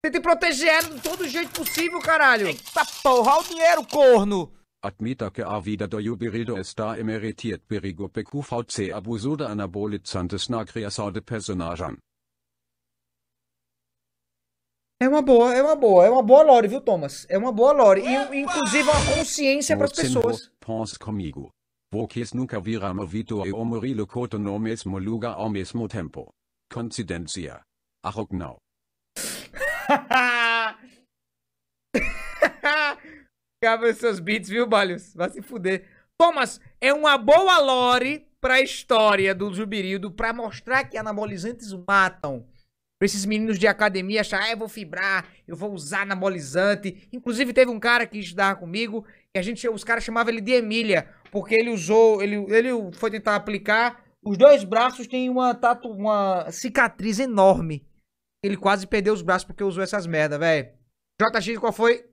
Tente proteger ela de todo jeito possível, caralho. Eita porra, olha o dinheiro, corno. Admita que a vida do jubirido está emeritiert perigo PQVC abuso de anabolizantes na criação de personagem. É uma boa, é uma boa, é uma boa lore, viu, Thomas? É uma boa lore. E, inclusive uma consciência para as pessoas. Pense comigo. Vocês nunca viram a Vitor e o Murilo Couto no mesmo lugar ao mesmo tempo. Coincidência. Arrognau. Cabe seus beats, viu, Balhos? Vai se fuder. Thomas, é uma boa lore pra história do Jubirido pra mostrar que anabolizantes matam. Pra esses meninos de academia achar, ah, eu vou fibrar, eu vou usar anabolizante. Inclusive, teve um cara que estudava comigo, que a gente, os caras chamavam ele de Emília, porque ele usou, ele, ele foi tentar aplicar, os dois braços têm uma, tatu, uma cicatriz enorme. Ele quase perdeu os braços porque usou essas merda, velho. JX, qual foi